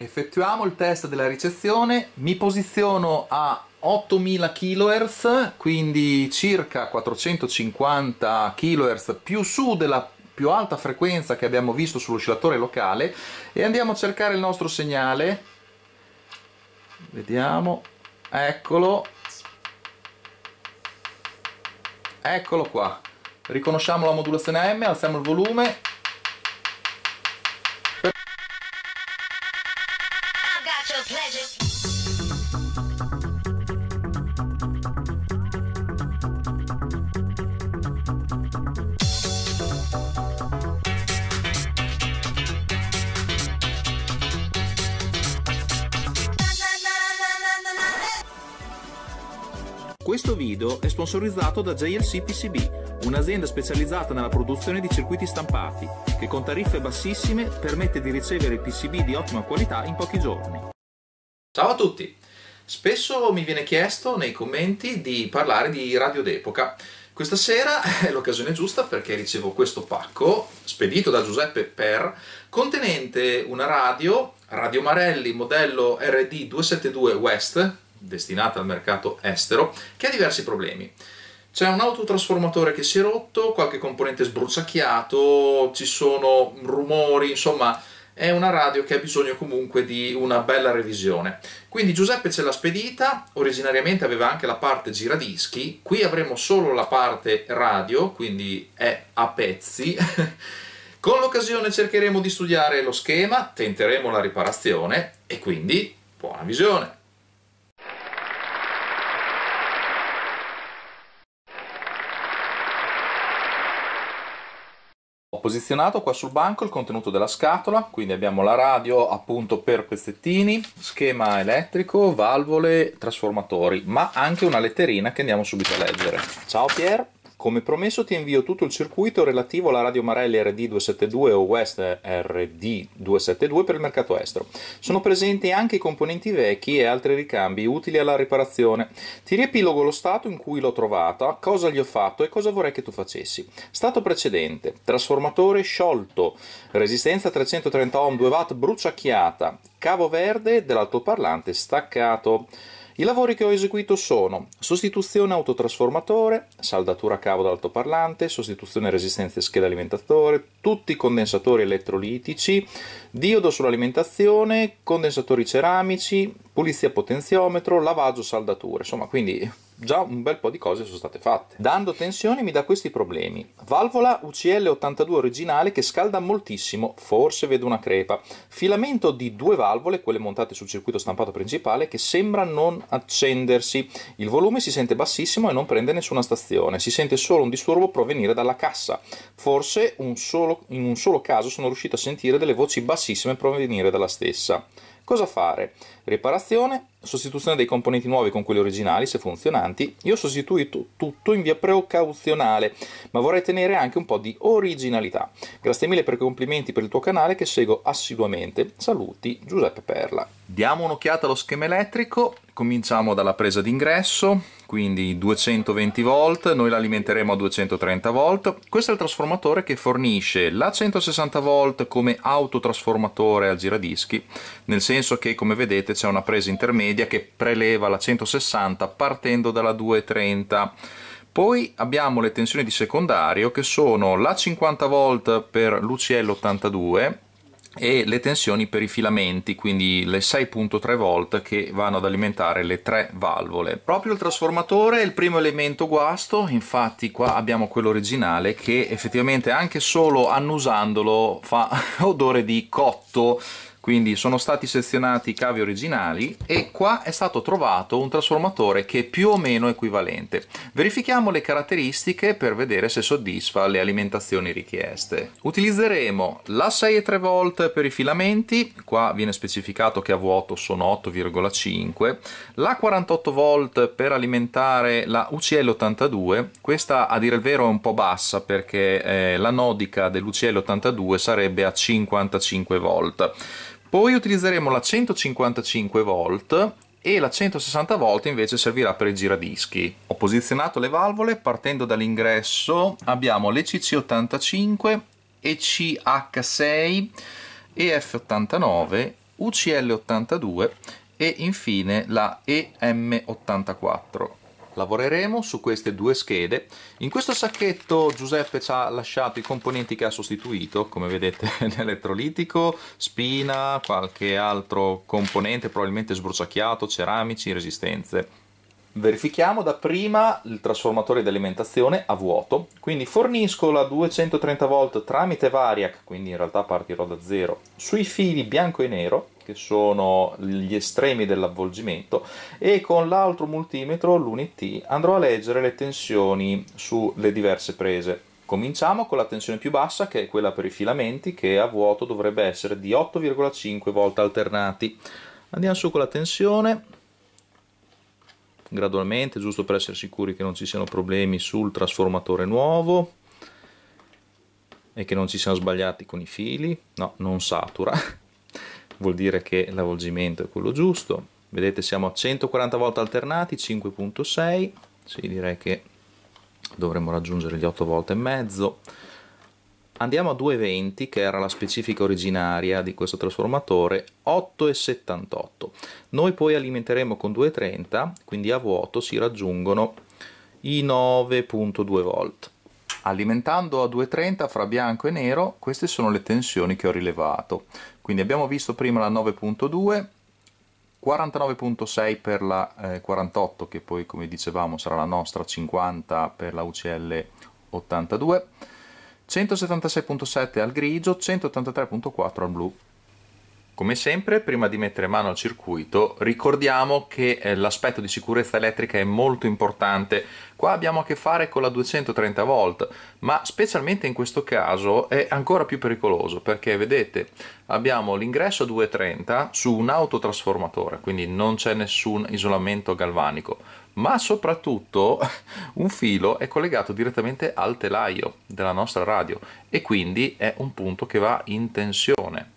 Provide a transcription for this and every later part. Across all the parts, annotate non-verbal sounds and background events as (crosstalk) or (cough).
effettuiamo il test della ricezione, mi posiziono a 8000 kHz, quindi circa 450 kHz più su della più alta frequenza che abbiamo visto sull'oscillatore locale e andiamo a cercare il nostro segnale. Vediamo, eccolo. Eccolo qua. Riconosciamo la modulazione AM, alziamo il volume sponsorizzato da JLC PCB, un'azienda specializzata nella produzione di circuiti stampati, che con tariffe bassissime permette di ricevere PCB di ottima qualità in pochi giorni. Ciao a tutti! Spesso mi viene chiesto nei commenti di parlare di radio d'epoca. Questa sera (laughs) è l'occasione giusta perché ricevo questo pacco, spedito da Giuseppe Per, contenente una radio, Radio Marelli modello RD272 West, destinata al mercato estero, che ha diversi problemi. C'è un autotrasformatore che si è rotto, qualche componente sbruciacchiato, ci sono rumori, insomma è una radio che ha bisogno comunque di una bella revisione. Quindi Giuseppe ce l'ha spedita, originariamente aveva anche la parte giradischi, qui avremo solo la parte radio, quindi è a pezzi. (laughs) Con l'occasione cercheremo di studiare lo schema, tenteremo la riparazione e quindi buona visione! Ho posizionato qua sul banco il contenuto della scatola, quindi abbiamo la radio appunto per pezzettini, schema elettrico, valvole, trasformatori, ma anche una letterina che andiamo subito a leggere. Ciao Pier! Come promesso ti invio tutto il circuito relativo alla radio Marelli RD272 o West RD272 per il mercato estero. Sono presenti anche i componenti vecchi e altri ricambi utili alla riparazione. Ti riepilogo lo stato in cui l'ho trovata, cosa gli ho fatto e cosa vorrei che tu facessi. Stato precedente, trasformatore sciolto, resistenza 330 ohm 2W bruciacchiata, cavo verde dell'altoparlante staccato. I lavori che ho eseguito sono sostituzione autotrasformatore, saldatura cavo d'altoparlante, sostituzione resistenze scheda alimentatore, tutti i condensatori elettrolitici, diodo sull'alimentazione, condensatori ceramici, pulizia potenziometro, lavaggio saldature, insomma quindi già un bel po' di cose sono state fatte. Dando tensione mi dà questi problemi. Valvola UCL82 originale che scalda moltissimo, forse vedo una crepa. Filamento di due valvole, quelle montate sul circuito stampato principale, che sembra non accendersi. Il volume si sente bassissimo e non prende nessuna stazione. Si sente solo un disturbo provenire dalla cassa. Forse un solo, in un solo caso sono riuscito a sentire delle voci bassissime provenire dalla stessa. Cosa fare? Riparazione, sostituzione dei componenti nuovi con quelli originali se funzionanti. Io ho sostituito tutto in via precauzionale, ma vorrei tenere anche un po' di originalità. Grazie mille per i complimenti per il tuo canale che seguo assiduamente. Saluti, Giuseppe Perla. Diamo un'occhiata allo schema elettrico, cominciamo dalla presa d'ingresso quindi 220 volt, noi l'alimenteremo a 230 volt. Questo è il trasformatore che fornisce la 160 volt come autotrasformatore al giradischi, nel senso che come vedete c'è una presa intermedia che preleva la 160 partendo dalla 230. Poi abbiamo le tensioni di secondario che sono la 50 volt per l'UCL82 e le tensioni per i filamenti, quindi le 6.3 volt che vanno ad alimentare le tre valvole. Proprio il trasformatore è il primo elemento guasto, infatti qua abbiamo quello originale che effettivamente anche solo annusandolo fa (laughs) odore di cotto quindi sono stati sezionati i cavi originali e qua è stato trovato un trasformatore che è più o meno equivalente. Verifichiamo le caratteristiche per vedere se soddisfa le alimentazioni richieste. Utilizzeremo la 6,3V per i filamenti, qua viene specificato che a vuoto sono 8,5, la 48V per alimentare la UCL82, questa a dire il vero è un po' bassa perché eh, la nodica dell'UCL82 sarebbe a 55V poi utilizzeremo la 155 volt e la 160 volt invece servirà per il giradischi. Ho posizionato le valvole, partendo dall'ingresso abbiamo le CC85, ECH6, EF89, UCL82 e infine la EM84 lavoreremo su queste due schede in questo sacchetto Giuseppe ci ha lasciato i componenti che ha sostituito come vedete (laughs) l'elettrolitico, spina, qualche altro componente probabilmente sbruciacchiato, ceramici, resistenze Verifichiamo dapprima il trasformatore di alimentazione a vuoto, quindi fornisco la 230V tramite Variac, quindi in realtà partirò da zero, sui fili bianco e nero che sono gli estremi dell'avvolgimento e con l'altro multimetro, l'Unit, andrò a leggere le tensioni sulle diverse prese. Cominciamo con la tensione più bassa che è quella per i filamenti che a vuoto dovrebbe essere di 8,5 volt alternati. Andiamo su con la tensione gradualmente giusto per essere sicuri che non ci siano problemi sul trasformatore nuovo e che non ci siano sbagliati con i fili no, non satura vuol dire che l'avvolgimento è quello giusto. Vedete siamo a 140 volt alternati, 5.6, sì direi che dovremmo raggiungere gli 8 volte e mezzo. Andiamo a 220 che era la specifica originaria di questo trasformatore, 8,78. Noi poi alimenteremo con 230, quindi a vuoto si raggiungono i 9.2 volt. Alimentando a 230 fra bianco e nero, queste sono le tensioni che ho rilevato. Quindi abbiamo visto prima la 9.2, 49.6 per la eh, 48 che poi come dicevamo sarà la nostra 50 per la UCL 82, 176.7 al grigio, 183.4 al blu. Come sempre, prima di mettere mano al circuito, ricordiamo che eh, l'aspetto di sicurezza elettrica è molto importante. Qua abbiamo a che fare con la 230 volt, ma specialmente in questo caso è ancora più pericoloso perché vedete, abbiamo l'ingresso a 230 su un autotrasformatore, quindi non c'è nessun isolamento galvanico, ma soprattutto (laughs) un filo è collegato direttamente al telaio della nostra radio e quindi è un punto che va in tensione.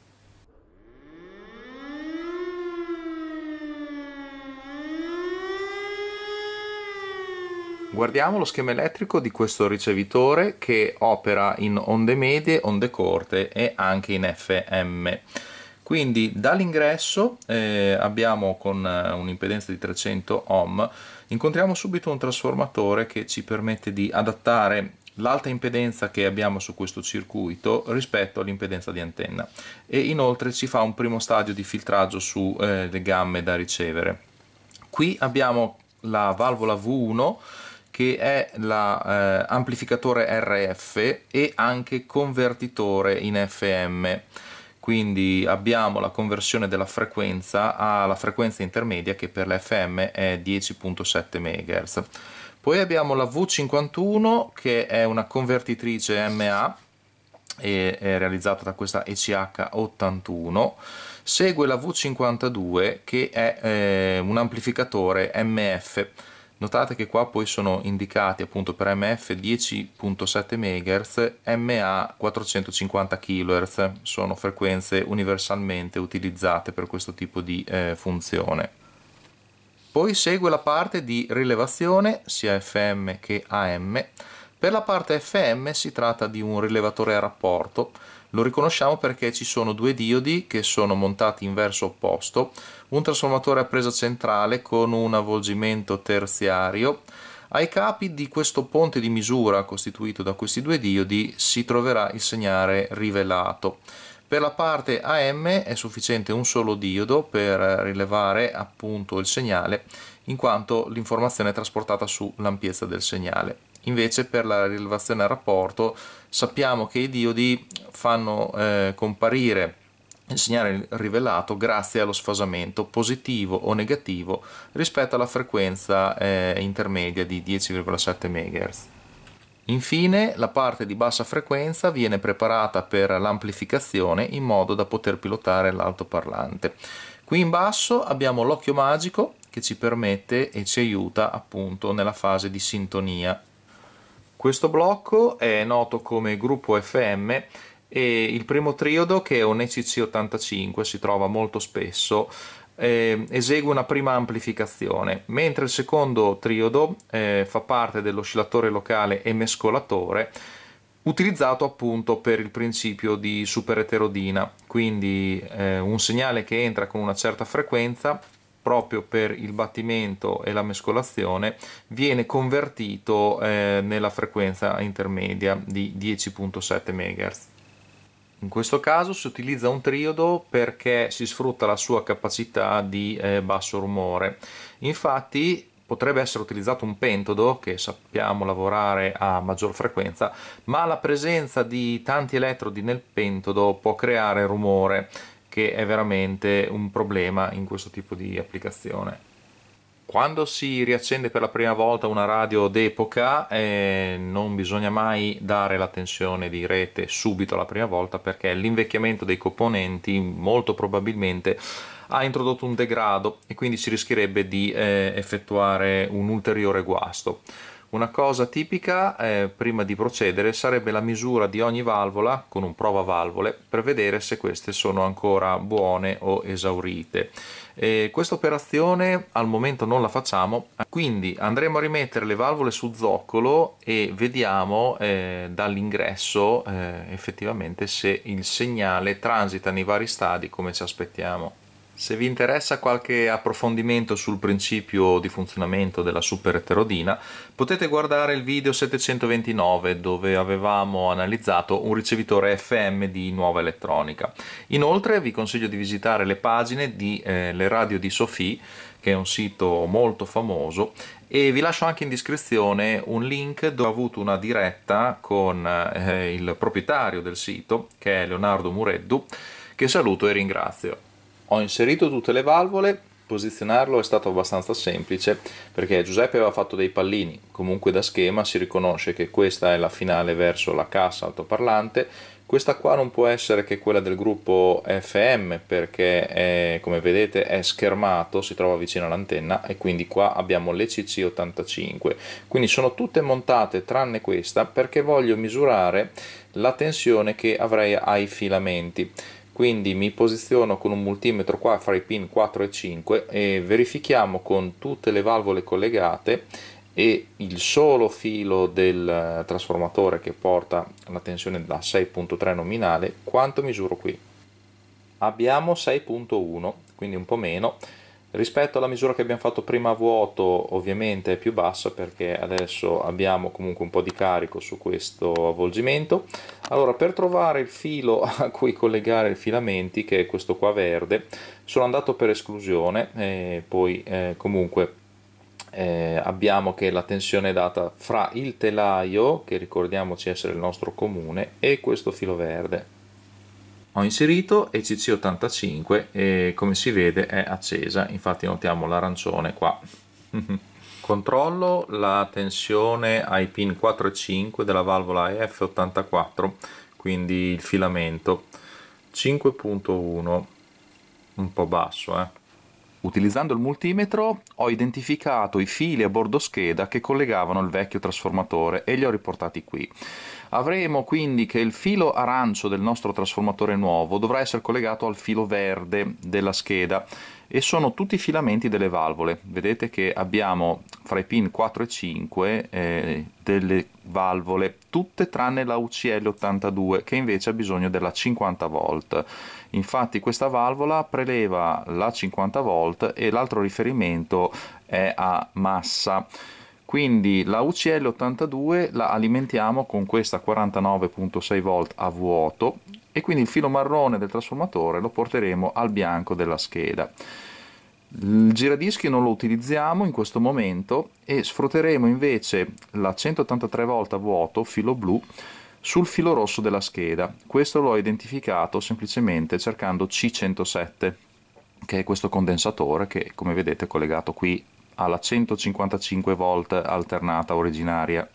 Guardiamo lo schema elettrico di questo ricevitore che opera in onde medie, onde corte e anche in FM. Quindi dall'ingresso eh, abbiamo con eh, un'impedenza di 300 ohm, incontriamo subito un trasformatore che ci permette di adattare l'alta impedenza che abbiamo su questo circuito rispetto all'impedenza di antenna e inoltre ci fa un primo stadio di filtraggio sulle eh, gamme da ricevere. Qui abbiamo la valvola V1 che è l'amplificatore la, eh, RF e anche convertitore in FM quindi abbiamo la conversione della frequenza alla frequenza intermedia che per l'FM è 10.7 MHz poi abbiamo la V51 che è una convertitrice MA e è realizzata da questa ECH81 segue la V52 che è eh, un amplificatore MF Notate che qua poi sono indicati appunto per MF 10.7 MHz, MA 450 kHz, sono frequenze universalmente utilizzate per questo tipo di eh, funzione. Poi segue la parte di rilevazione, sia FM che AM. Per la parte FM si tratta di un rilevatore a rapporto lo riconosciamo perché ci sono due diodi che sono montati in verso opposto, un trasformatore a presa centrale con un avvolgimento terziario. Ai capi di questo ponte di misura costituito da questi due diodi si troverà il segnale rivelato. Per la parte AM è sufficiente un solo diodo per rilevare appunto il segnale in quanto l'informazione è trasportata sull'ampiezza del segnale. Invece per la rilevazione a rapporto sappiamo che i diodi fanno eh, comparire il segnale rivelato grazie allo sfasamento positivo o negativo rispetto alla frequenza eh, intermedia di 10,7 MHz. Infine, la parte di bassa frequenza viene preparata per l'amplificazione in modo da poter pilotare l'altoparlante. Qui in basso abbiamo l'occhio magico che ci permette e ci aiuta appunto nella fase di sintonia questo blocco è noto come gruppo FM e il primo triodo, che è un ECC85, si trova molto spesso, eh, esegue una prima amplificazione, mentre il secondo triodo eh, fa parte dell'oscillatore locale e mescolatore, utilizzato appunto per il principio di supereterodina, quindi eh, un segnale che entra con una certa frequenza proprio per il battimento e la mescolazione viene convertito eh, nella frequenza intermedia di 10.7 MHz. In questo caso si utilizza un triodo perché si sfrutta la sua capacità di eh, basso rumore. Infatti potrebbe essere utilizzato un pentodo che sappiamo lavorare a maggior frequenza, ma la presenza di tanti elettrodi nel pentodo può creare rumore che è veramente un problema in questo tipo di applicazione. Quando si riaccende per la prima volta una radio d'epoca eh, non bisogna mai dare la tensione di rete subito la prima volta perché l'invecchiamento dei componenti molto probabilmente ha introdotto un degrado e quindi si rischierebbe di eh, effettuare un ulteriore guasto. Una cosa tipica, eh, prima di procedere, sarebbe la misura di ogni valvola con un prova valvole per vedere se queste sono ancora buone o esaurite. questa operazione al momento non la facciamo, quindi andremo a rimettere le valvole su zoccolo e vediamo eh, dall'ingresso eh, effettivamente se il segnale transita nei vari stadi come ci aspettiamo. Se vi interessa qualche approfondimento sul principio di funzionamento della super eterodina, potete guardare il video 729 dove avevamo analizzato un ricevitore FM di nuova elettronica. Inoltre vi consiglio di visitare le pagine di eh, Le Radio di Sofì, che è un sito molto famoso, e vi lascio anche in descrizione un link dove ho avuto una diretta con eh, il proprietario del sito, che è Leonardo Mureddu, che saluto e ringrazio ho inserito tutte le valvole posizionarlo è stato abbastanza semplice perché Giuseppe aveva fatto dei pallini comunque da schema si riconosce che questa è la finale verso la cassa altoparlante questa qua non può essere che quella del gruppo FM perché è, come vedete è schermato, si trova vicino all'antenna e quindi qua abbiamo l'ECC85. Quindi sono tutte montate tranne questa perché voglio misurare la tensione che avrei ai filamenti quindi mi posiziono con un multimetro qua fra i pin 4 e 5 e verifichiamo con tutte le valvole collegate e il solo filo del eh, trasformatore che porta la tensione da 6.3 nominale quanto misuro qui abbiamo 6.1 quindi un po' meno Rispetto alla misura che abbiamo fatto prima a vuoto, ovviamente è più bassa perché adesso abbiamo comunque un po' di carico su questo avvolgimento. Allora, per trovare il filo (laughs) a cui collegare i filamenti, che è questo qua verde, sono andato per esclusione e poi eh, comunque eh, abbiamo che la tensione è data fra il telaio, che ricordiamoci essere il nostro comune, e questo filo verde ho inserito ecc 85 e come si vede è accesa infatti notiamo l'arancione qua (laughs) controllo la tensione ai pin 4 e 5 della valvola EF84 quindi il filamento 5.1 un po' basso eh Utilizzando il multimetro ho identificato i fili a bordo scheda che collegavano il vecchio trasformatore e li ho riportati qui. Avremo quindi che il filo arancio del nostro trasformatore nuovo dovrà essere collegato al filo verde della scheda e sono tutti i filamenti delle valvole. Vedete che abbiamo fra i pin 4 e 5 eh, delle valvole, tutte tranne la UCL82 che invece ha bisogno della 50 volt. Infatti questa valvola preleva la 50 volt e l'altro riferimento è a massa quindi la UCL 82 la alimentiamo con questa 49.6 volt a vuoto e quindi il filo marrone del trasformatore lo porteremo al bianco della scheda il giradischi non lo utilizziamo in questo momento e sfrutteremo invece la 183 volt a vuoto filo blu sul filo rosso della scheda questo l'ho identificato semplicemente cercando C107 che è questo condensatore che come vedete è collegato qui alla 155 volt alternata originaria.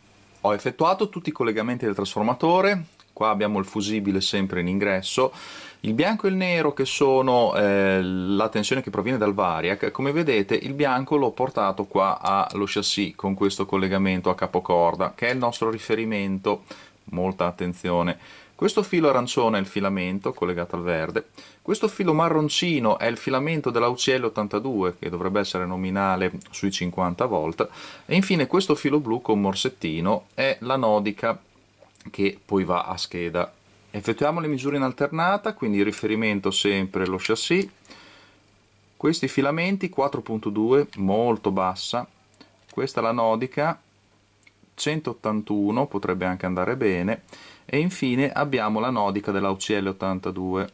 Ho effettuato tutti i collegamenti del trasformatore, qua abbiamo il fusibile sempre in ingresso, il bianco e il nero che sono eh, la tensione che proviene dal Variac, come vedete il bianco l'ho portato qua allo chassis con questo collegamento a capocorda, che è il nostro riferimento, molta attenzione questo filo arancione è il filamento collegato al verde, questo filo marroncino è il filamento della UCL 82 che dovrebbe essere nominale sui 50 volt e infine questo filo blu con morsettino è la nodica che poi va a scheda. Effettuiamo le misure in alternata, quindi riferimento sempre allo chassis, questi filamenti 4.2 molto bassa, questa è la nodica 181 potrebbe anche andare bene e infine abbiamo la nodica della UCL82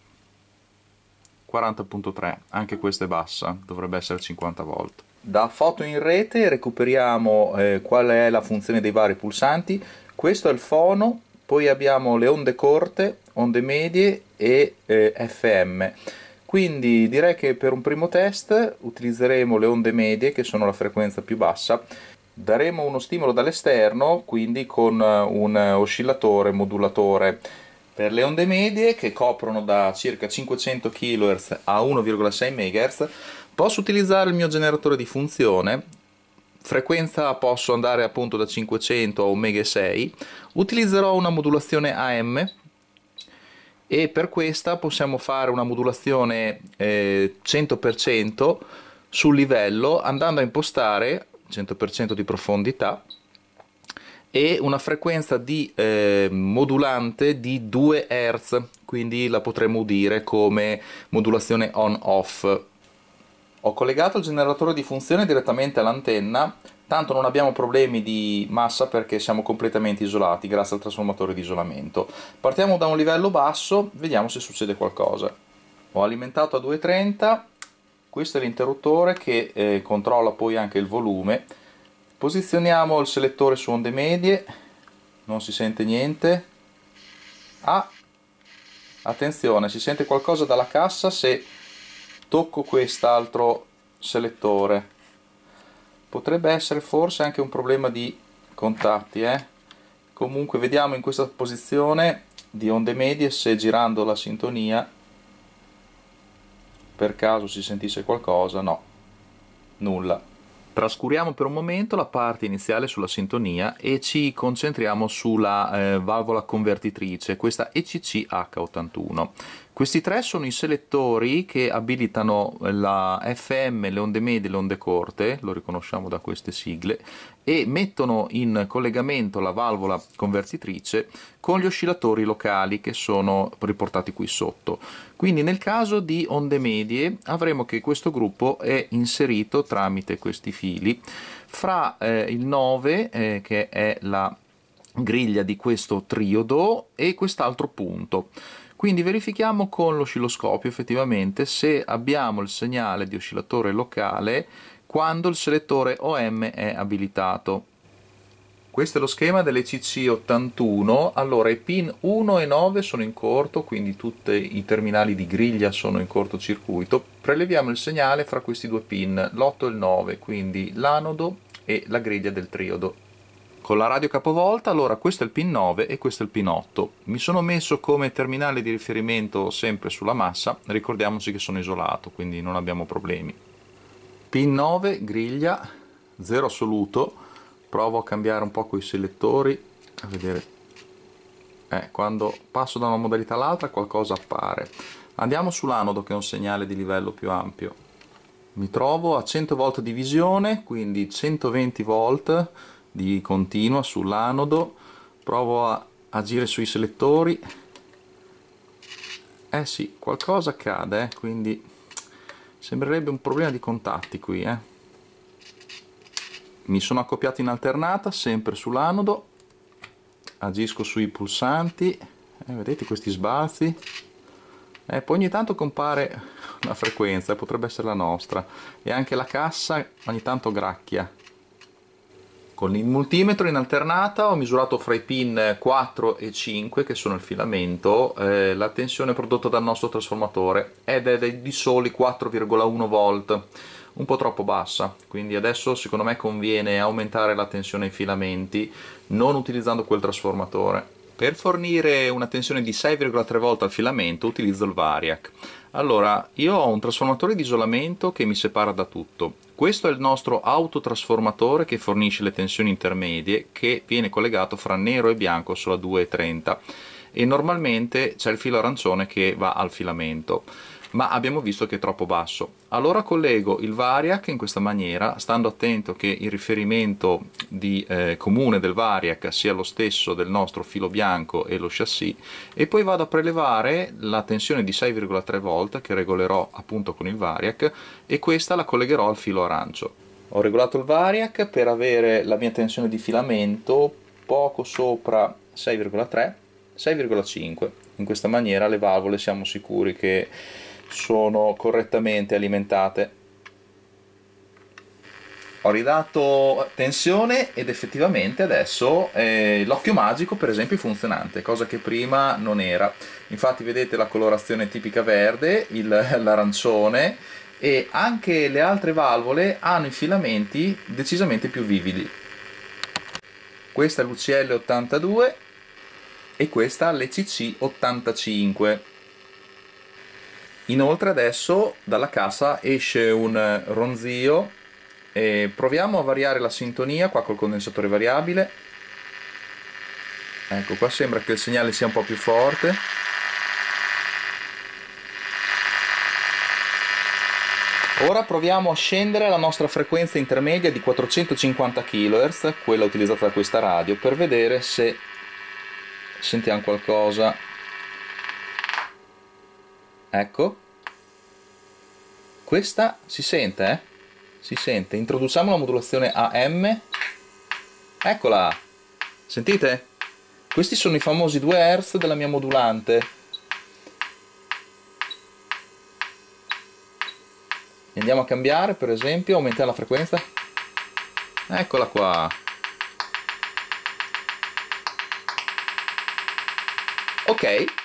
40.3, anche questa è bassa, dovrebbe essere 50 volt. Da foto in rete recuperiamo eh, qual è la funzione dei vari pulsanti, questo è il fono, poi abbiamo le onde corte, onde medie e eh, FM. Quindi direi che per un primo test utilizzeremo le onde medie che sono la frequenza più bassa daremo uno stimolo dall'esterno quindi con eh, un oscillatore modulatore per le onde medie che coprono da circa 500 kHz a 1,6 MHz posso utilizzare il mio generatore di funzione frequenza posso andare appunto da 500 a 1,6 utilizzerò una modulazione AM e per questa possiamo fare una modulazione eh, 100% sul livello andando a impostare 100% di profondità e una frequenza di eh, modulante di 2 Hz, quindi la potremmo udire come modulazione on-off. Ho collegato il generatore di funzione direttamente all'antenna, tanto non abbiamo problemi di massa perché siamo completamente isolati grazie al trasformatore di isolamento. Partiamo da un livello basso, vediamo se succede qualcosa. Ho alimentato a 230 questo è l'interruttore che eh, controlla poi anche il volume posizioniamo il selettore su onde medie non si sente niente ah attenzione si sente qualcosa dalla cassa se tocco quest'altro selettore potrebbe essere forse anche un problema di contatti eh? comunque vediamo in questa posizione di onde medie se girando la sintonia per caso si sentisse qualcosa, no, nulla. Trascuriamo per un momento la parte iniziale sulla sintonia e ci concentriamo sulla eh, valvola convertitrice, questa ECC H81. Questi tre sono i selettori che abilitano la FM, le onde medie e le onde corte, lo riconosciamo da queste sigle, e mettono in collegamento la valvola convertitrice con gli oscillatori locali che sono riportati qui sotto. Quindi nel caso di onde medie avremo che questo gruppo è inserito tramite questi fili fra eh, il 9 eh, che è la griglia di questo triodo e quest'altro punto. Quindi verifichiamo con l'oscilloscopio effettivamente se abbiamo il segnale di oscillatore locale quando il selettore OM è abilitato. Questo è lo schema delle cc 81 allora i pin 1 e 9 sono in corto, quindi tutti i terminali di griglia sono in cortocircuito, preleviamo il segnale fra questi due pin, l'8 e il 9, quindi l'anodo e la griglia del triodo con la radio capovolta, allora questo è il pin 9 e questo è il pin 8. Mi sono messo come terminale di riferimento sempre sulla massa, ricordiamoci che sono isolato, quindi non abbiamo problemi. Pin 9, griglia, 0 assoluto, provo a cambiare un po' con selettori, a vedere, eh, quando passo da una modalità all'altra qualcosa appare. Andiamo sull'anodo che è un segnale di livello più ampio. Mi trovo a 100 volt di visione, quindi 120 volt, di continua sull'anodo provo a agire sui selettori eh sì, qualcosa cade, eh, quindi sembrerebbe un problema di contatti qui eh. mi sono accoppiato in alternata, sempre sull'anodo agisco sui pulsanti eh, vedete questi sbalzi eh, poi ogni tanto compare una frequenza, potrebbe essere la nostra e anche la cassa ogni tanto gracchia con il multimetro in alternata ho misurato fra i pin 4 e 5, che sono il filamento, eh, la tensione prodotta dal nostro trasformatore ed è di soli 4,1 volt, un po' troppo bassa, quindi adesso secondo me conviene aumentare la tensione ai filamenti non utilizzando quel trasformatore. Per fornire una tensione di 6,3 volt al filamento utilizzo il Variac. Allora, io ho un trasformatore di isolamento che mi separa da tutto, questo è il nostro autotrasformatore che fornisce le tensioni intermedie che viene collegato fra nero e bianco sulla 230 e normalmente c'è il filo arancione che va al filamento ma abbiamo visto che è troppo basso. Allora collego il variac in questa maniera, stando attento che il riferimento di, eh, comune del variac sia lo stesso del nostro filo bianco e lo chassis, e poi vado a prelevare la tensione di 6,3 volt che regolerò appunto con il variac, e questa la collegherò al filo arancio. Ho regolato il variac per avere la mia tensione di filamento poco sopra 6,3, 6,5. In questa maniera le valvole siamo sicuri che sono correttamente alimentate. Ho ridato tensione ed effettivamente adesso eh, l'occhio magico per esempio è funzionante, cosa che prima non era. Infatti vedete la colorazione tipica verde, (laughs) l'arancione e anche le altre valvole hanno i filamenti decisamente più vividi. Questa è l'UCL82 e questa l'ECC85. Inoltre adesso dalla cassa esce un ronzio e proviamo a variare la sintonia qua col condensatore variabile. Ecco, qua sembra che il segnale sia un po' più forte. Ora proviamo a scendere alla nostra frequenza intermedia di 450 kHz, quella utilizzata da questa radio, per vedere se sentiamo qualcosa ecco questa si sente eh? si sente introduciamo la modulazione AM eccola sentite questi sono i famosi 2 Hz della mia modulante andiamo a cambiare per esempio aumentiamo la frequenza eccola qua ok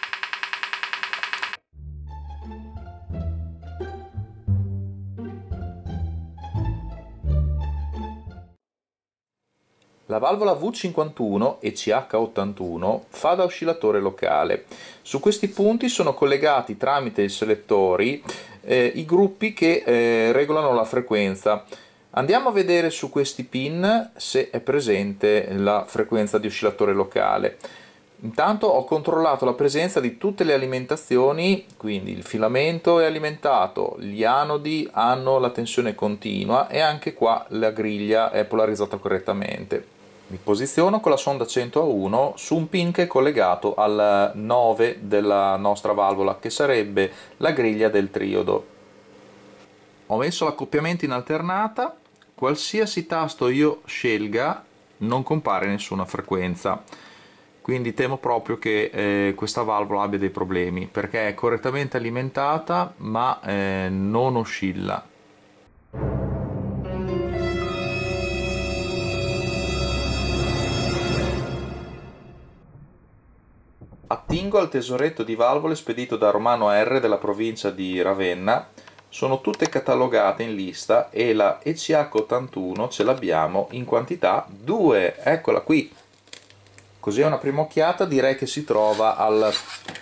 La valvola V51 e CH81 fa da oscillatore locale. Su questi punti sono collegati tramite i selettori eh, i gruppi che eh, regolano la frequenza. Andiamo a vedere su questi pin se è presente la frequenza di oscillatore locale. Intanto ho controllato la presenza di tutte le alimentazioni, quindi il filamento è alimentato, gli anodi hanno la tensione continua e anche qua la griglia è polarizzata correttamente mi posiziono con la sonda 101 su un pin che è collegato al 9 della nostra valvola che sarebbe la griglia del triodo ho messo l'accoppiamento in alternata qualsiasi tasto io scelga non compare nessuna frequenza quindi temo proprio che eh, questa valvola abbia dei problemi perché è correttamente alimentata ma eh, non oscilla Domingo al tesoretto di valvole spedito da Romano R della provincia di Ravenna sono tutte catalogate in lista e la ECH 81 ce l'abbiamo in quantità 2 eccola qui così a una prima occhiata direi che si trova al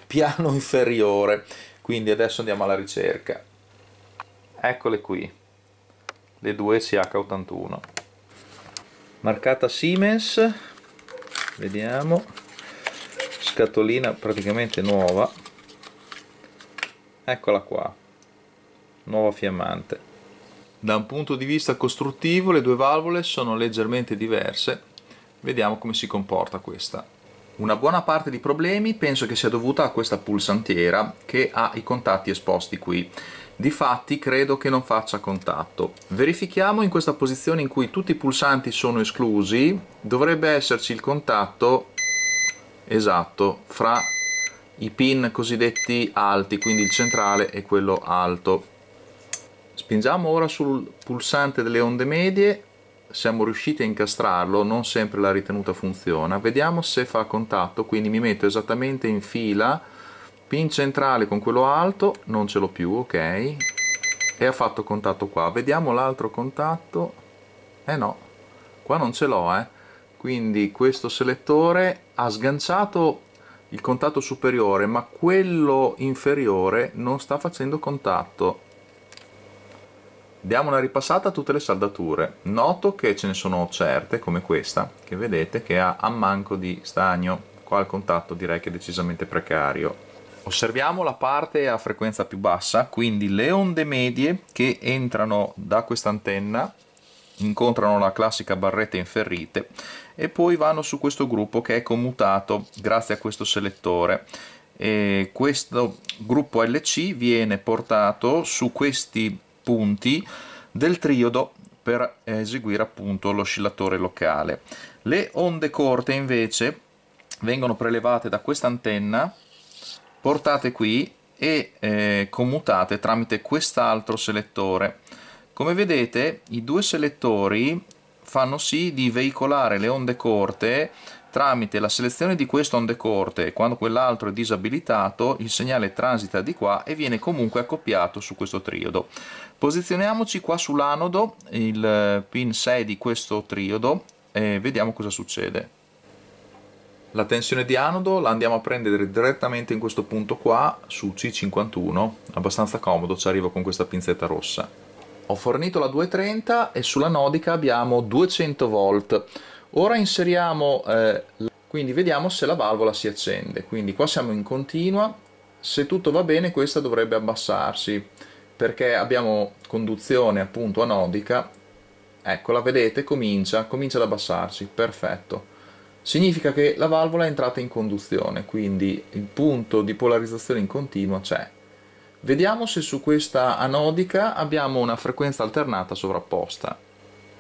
piano inferiore quindi adesso andiamo alla ricerca eccole qui le due ECH 81 marcata Siemens vediamo scatolina praticamente nuova eccola qua nuova fiammante da un punto di vista costruttivo le due valvole sono leggermente diverse vediamo come si comporta questa una buona parte di problemi penso che sia dovuta a questa pulsantiera che ha i contatti esposti qui Difatti credo che non faccia contatto. Verifichiamo in questa posizione in cui tutti i pulsanti sono esclusi, dovrebbe esserci il contatto esatto fra i pin cosiddetti alti quindi il centrale e quello alto spingiamo ora sul pulsante delle onde medie siamo riusciti a incastrarlo non sempre la ritenuta funziona vediamo se fa contatto quindi mi metto esattamente in fila pin centrale con quello alto non ce l'ho più ok e ha fatto contatto qua vediamo l'altro contatto eh no qua non ce l'ho eh quindi questo selettore ha sganciato il contatto superiore ma quello inferiore non sta facendo contatto diamo una ripassata a tutte le saldature noto che ce ne sono certe come questa che vedete che ha manco di stagno qua il contatto direi che è decisamente precario osserviamo la parte a frequenza più bassa quindi le onde medie che entrano da questa antenna incontrano la classica barretta inferrite e poi vanno su questo gruppo che è commutato grazie a questo selettore e questo gruppo LC viene portato su questi punti del triodo per eseguire appunto l'oscillatore locale le onde corte invece vengono prelevate da questa antenna portate qui e eh, commutate tramite quest'altro selettore come vedete i due selettori fanno sì di veicolare le onde corte tramite la selezione di queste onde corte quando quell'altro è disabilitato il segnale transita di qua e viene comunque accoppiato su questo triodo posizioniamoci qua sull'anodo il pin 6 di questo triodo e vediamo cosa succede la tensione di anodo la andiamo a prendere direttamente in questo punto qua su C51 abbastanza comodo ci arrivo con questa pinzetta rossa ho fornito la 230 e sulla Nodica abbiamo 200 volt ora inseriamo eh, quindi vediamo se la valvola si accende quindi qua siamo in continua se tutto va bene questa dovrebbe abbassarsi perché abbiamo conduzione appunto anodica eccola vedete comincia comincia ad abbassarsi perfetto significa che la valvola è entrata in conduzione quindi il punto di polarizzazione in continua c'è Vediamo se su questa anodica abbiamo una frequenza alternata sovrapposta.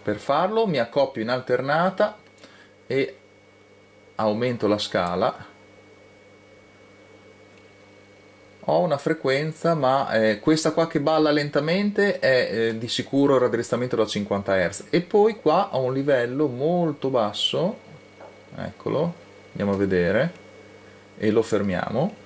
Per farlo mi accoppio in alternata e aumento la scala ho una frequenza, ma eh, questa qua che balla lentamente è eh, di sicuro il raddrizzamento da 50 Hz. E poi qua ho un livello molto basso, eccolo, andiamo a vedere, e lo fermiamo.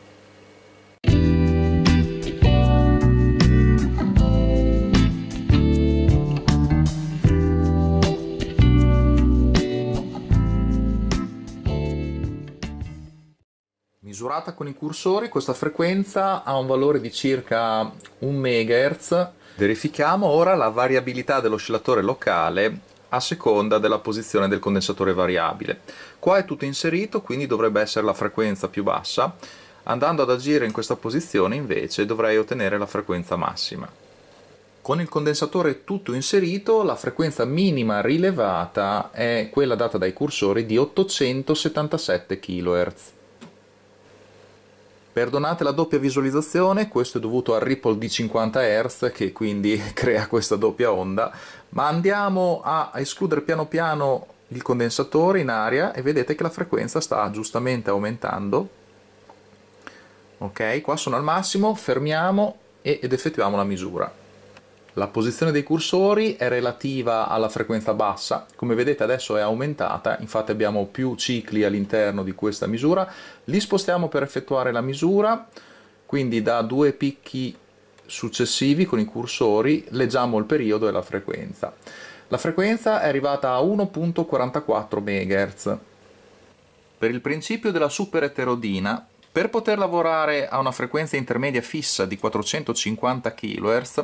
misurata con i cursori, questa frequenza ha un valore di circa 1 MHz. Verifichiamo ora la variabilità dell'oscillatore locale a seconda della posizione del condensatore variabile. Qua è tutto inserito, quindi dovrebbe essere la frequenza più bassa. Andando ad agire in questa posizione invece dovrei ottenere la frequenza massima. Con il condensatore tutto inserito, la frequenza minima rilevata è quella data dai cursori di 877 kHz. Perdonate la doppia visualizzazione, questo è dovuto al ripple di 50 Hz che quindi (laughs) crea questa doppia onda, ma andiamo a escludere piano piano il condensatore in aria e vedete che la frequenza sta giustamente aumentando. Ok, qua sono al massimo, fermiamo ed effettuiamo la misura. La posizione dei cursori è relativa alla frequenza bassa, come vedete adesso è aumentata, infatti abbiamo più cicli all'interno di questa misura, li spostiamo per effettuare la misura, quindi da due picchi successivi con i cursori leggiamo il periodo e la frequenza. La frequenza è arrivata a 1.44 MHz. Per il principio della super eterodina, per poter lavorare a una frequenza intermedia fissa di 450 kHz,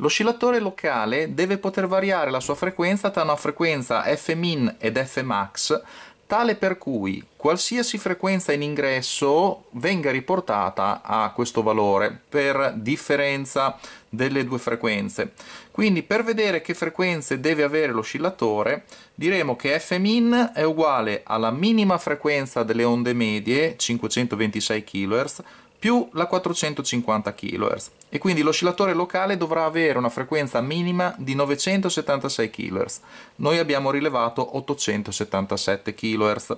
L'oscillatore locale deve poter variare la sua frequenza tra una frequenza Fmin ed Fmax tale per cui qualsiasi frequenza in ingresso venga riportata a questo valore per differenza delle due frequenze. Quindi per vedere che frequenze deve avere l'oscillatore diremo che Fmin è uguale alla minima frequenza delle onde medie 526 kHz più la 450 kHz e quindi l'oscillatore locale dovrà avere una frequenza minima di 976 kHz. Noi abbiamo rilevato 877 kHz.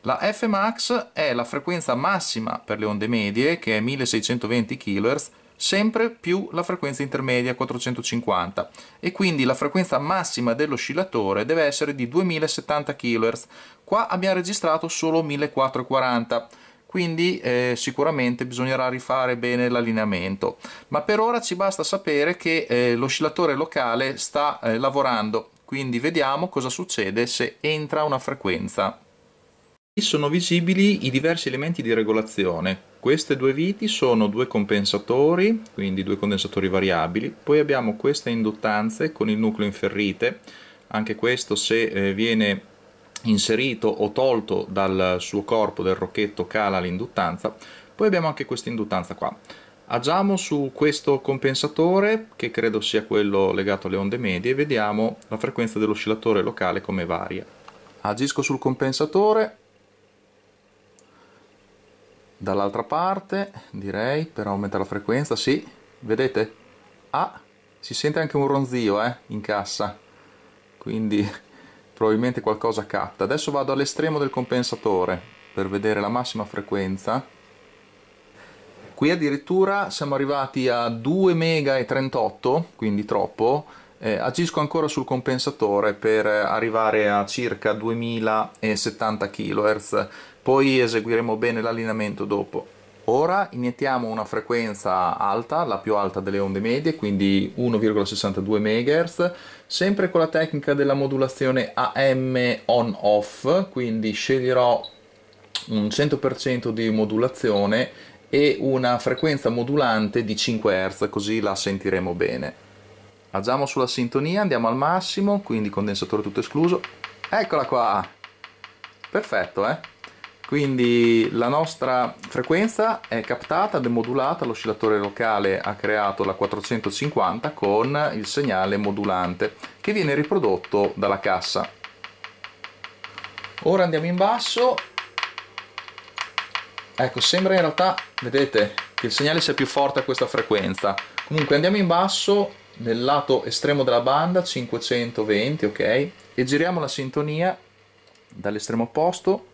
La Fmax è la frequenza massima per le onde medie, che è 1620 kHz, sempre più la frequenza intermedia 450 e quindi la frequenza massima dell'oscillatore deve essere di 2070 kHz. Qua abbiamo registrato solo 1440 quindi eh, sicuramente bisognerà rifare bene l'allineamento ma per ora ci basta sapere che eh, l'oscillatore locale sta eh, lavorando quindi vediamo cosa succede se entra una frequenza sono visibili i diversi elementi di regolazione queste due viti sono due compensatori quindi due condensatori variabili poi abbiamo queste induttanze con il nucleo in ferrite anche questo se eh, viene inserito o tolto dal suo corpo del rocchetto cala l'induttanza, poi abbiamo anche questa induttanza qua. Agiamo su questo compensatore, che credo sia quello legato alle onde medie, e vediamo la frequenza dell'oscillatore locale come varia. Agisco sul compensatore, dall'altra parte, direi, per aumentare la frequenza, sì, vedete? Ah, si sente anche un ronzio, eh, in cassa, quindi probabilmente qualcosa catta adesso vado all'estremo del compensatore per vedere la massima frequenza qui addirittura siamo arrivati a 2 mega e 38 quindi troppo eh, agisco ancora sul compensatore per arrivare a circa 2070 kHz poi eseguiremo bene l'allineamento dopo Ora iniettiamo una frequenza alta, la più alta delle onde medie, quindi 1,62 MHz, sempre con la tecnica della modulazione AM on-off, quindi sceglierò un 100% di modulazione e una frequenza modulante di 5 Hz, così la sentiremo bene. Agiamo sulla sintonia, andiamo al massimo, quindi condensatore tutto escluso. Eccola qua! Perfetto, eh? Quindi la nostra frequenza è captata, demodulata, l'oscillatore locale ha creato la 450 con il segnale modulante che viene riprodotto dalla cassa. Ora andiamo in basso. Ecco, sembra in realtà, vedete, che il segnale sia più forte a questa frequenza. Comunque andiamo in basso, nel lato estremo della banda, 520, ok? E giriamo la sintonia dall'estremo opposto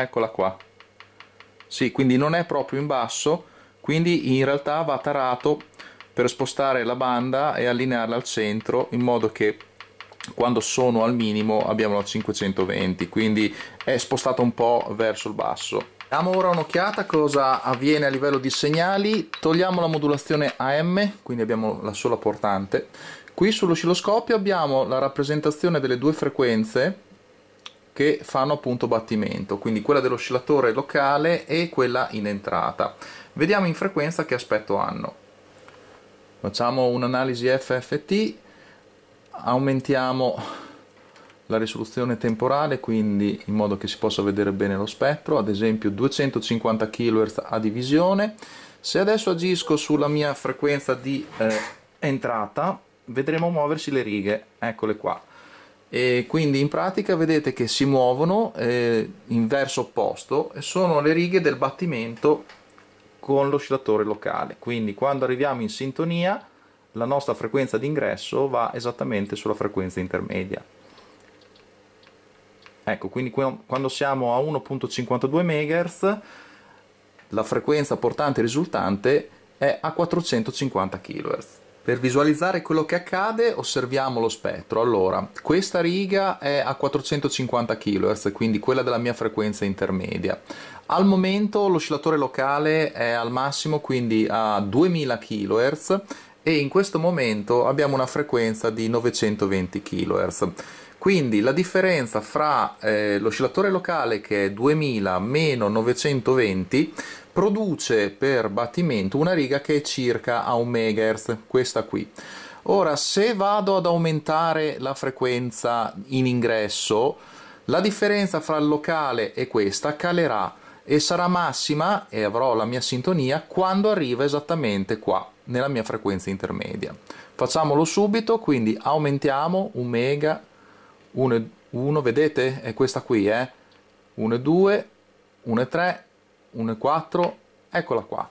eccola qua sì quindi non è proprio in basso quindi in realtà va tarato per spostare la banda e allinearla al centro in modo che quando sono al minimo abbiamo la 520 quindi è spostata un po' verso il basso Diamo ora un'occhiata cosa avviene a livello di segnali, togliamo la modulazione AM, quindi abbiamo la sola portante. Qui sull'oscilloscopio abbiamo la rappresentazione delle due frequenze che fanno appunto battimento, quindi quella dell'oscillatore locale e quella in entrata. Vediamo in frequenza che aspetto hanno. Facciamo un'analisi FFT, aumentiamo la risoluzione temporale, quindi in modo che si possa vedere bene lo spettro, ad esempio 250 kHz a divisione. Se adesso agisco sulla mia frequenza di eh, entrata, vedremo muoversi le righe, eccole qua e quindi in pratica vedete che si muovono eh, in verso opposto e sono le righe del battimento con l'oscillatore locale quindi quando arriviamo in sintonia la nostra frequenza d'ingresso va esattamente sulla frequenza intermedia ecco quindi quando siamo a 1.52 MHz la frequenza portante risultante è a 450 kHz per visualizzare quello che accade osserviamo lo spettro. Allora, questa riga è a 450 kHz, quindi quella della mia frequenza intermedia. Al momento l'oscillatore locale è al massimo, quindi a 2000 kHz e in questo momento abbiamo una frequenza di 920 kHz. Quindi la differenza fra eh, l'oscillatore locale che è 2000 meno 920 produce per battimento una riga che è circa a 1 MHz, questa qui. Ora, se vado ad aumentare la frequenza in ingresso, la differenza fra il locale e questa calerà e sarà massima, e avrò la mia sintonia, quando arriva esattamente qua, nella mia frequenza intermedia. Facciamolo subito, quindi aumentiamo 1 mega, 1, 1 vedete? È questa qui, eh? 1, 2, 1, 3, 1,4, eccola qua.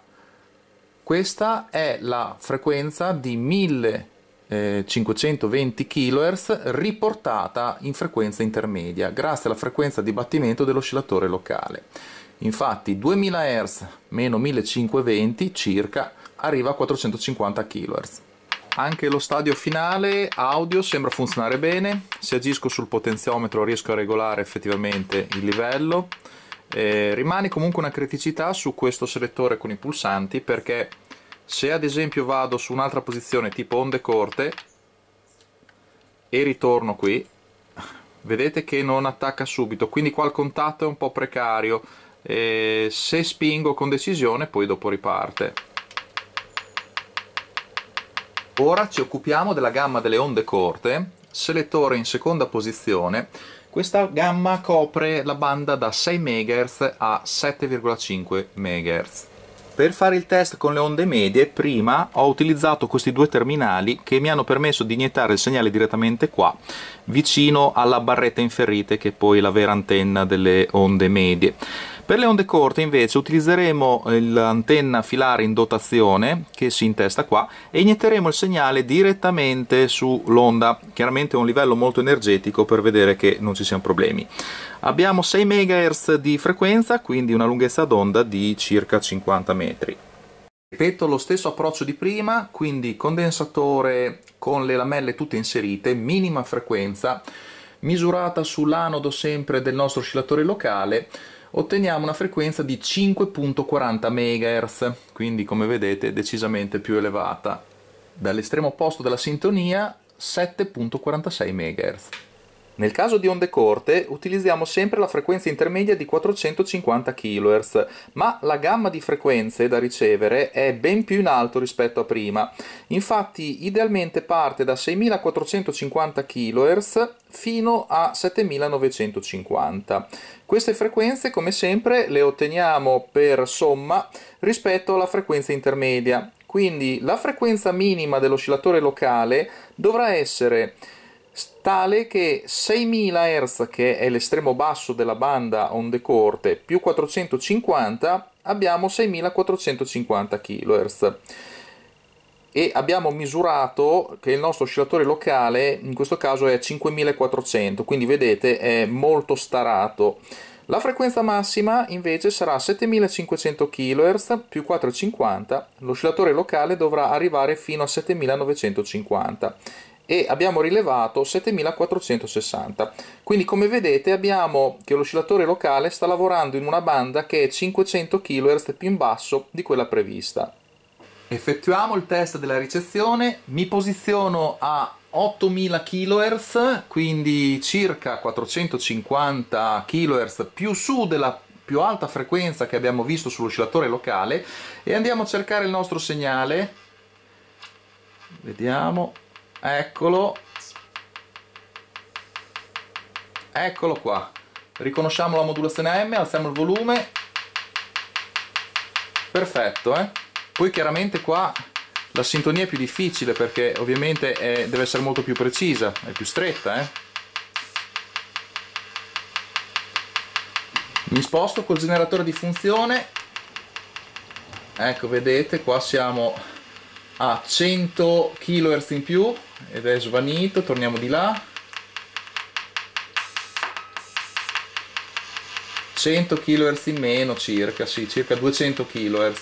Questa è la frequenza di 1520 eh, kHz riportata in frequenza intermedia grazie alla frequenza di battimento dell'oscillatore locale. Infatti 2000 Hz meno 1520 circa arriva a 450 kHz. Anche lo stadio finale audio sembra funzionare bene, se agisco sul potenziometro riesco a regolare effettivamente il livello. Eh, rimane comunque una criticità su questo selettore con i pulsanti perché se ad esempio vado su un'altra posizione tipo onde corte e ritorno qui vedete che non attacca subito quindi qua il contatto è un po' precario eh, se spingo con decisione poi dopo riparte ora ci occupiamo della gamma delle onde corte selettore in seconda posizione questa gamma copre la banda da 6 MHz a 7,5 MHz. Per fare il test con le onde medie, prima ho utilizzato questi due terminali che mi hanno permesso di iniettare il segnale direttamente qua, vicino alla barretta inferrite che è poi la vera antenna delle onde medie. Per le onde corte invece utilizzeremo eh, l'antenna filare in dotazione che si intesta qua e inietteremo il segnale direttamente sull'onda, chiaramente a un livello molto energetico per vedere che non ci siano problemi. Abbiamo 6 MHz di frequenza, quindi una lunghezza d'onda di circa 50 metri. Ripeto lo stesso approccio di prima, quindi condensatore con le lamelle tutte inserite, minima frequenza, misurata sull'anodo sempre del nostro oscillatore locale, otteniamo una frequenza di 5.40 MHz, quindi come vedete decisamente più elevata. Dall'estremo opposto della sintonia 7.46 MHz. Nel caso di onde corte utilizziamo sempre la frequenza intermedia di 450 kHz, ma la gamma di frequenze da ricevere è ben più in alto rispetto a prima. Infatti idealmente parte da 6450 kHz fino a 7950. Queste frequenze come sempre le otteniamo per somma rispetto alla frequenza intermedia. Quindi la frequenza minima dell'oscillatore locale dovrà essere tale che 6000 Hz, che è l'estremo basso della banda onde corte, più 450, abbiamo 6450 kHz e abbiamo misurato che il nostro oscillatore locale in questo caso è a 5400 quindi vedete è molto starato la frequenza massima invece sarà 7500 kHz più 450 l'oscillatore locale dovrà arrivare fino a 7950 e abbiamo rilevato 7460 quindi come vedete abbiamo che l'oscillatore locale sta lavorando in una banda che è 500 kHz più in basso di quella prevista effettuiamo il test della ricezione mi posiziono a 8000 kHz quindi circa 450 kHz più su della più alta frequenza che abbiamo visto sull'oscillatore locale e andiamo a cercare il nostro segnale vediamo eccolo eccolo qua riconosciamo la modulazione AM alziamo il volume perfetto eh? poi chiaramente qua la sintonia è più difficile perché ovviamente è, eh, deve essere molto più precisa è più stretta eh? mi sposto col generatore di funzione ecco vedete qua siamo a 100 kHz in più ed è svanito, torniamo di là 100 kHz in meno circa, sì, circa 200 kHz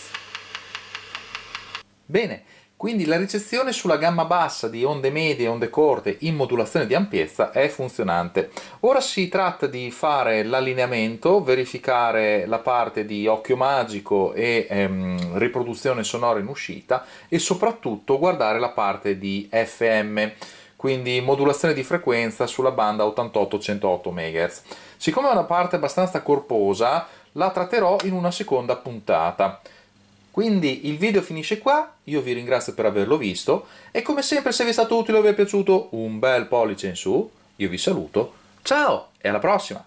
bene quindi la ricezione sulla gamma bassa di onde medie e onde corte in modulazione di ampiezza è funzionante. Ora si tratta di fare l'allineamento, verificare la parte di occhio magico e ehm, riproduzione sonora in uscita e soprattutto guardare la parte di FM quindi modulazione di frequenza sulla banda 88-108 MHz. Siccome è una parte abbastanza corposa, la tratterò in una seconda puntata. Quindi il video finisce qua, io vi ringrazio per averlo visto e come sempre se vi è stato utile o vi è piaciuto un bel pollice in su, io vi saluto, ciao e alla prossima!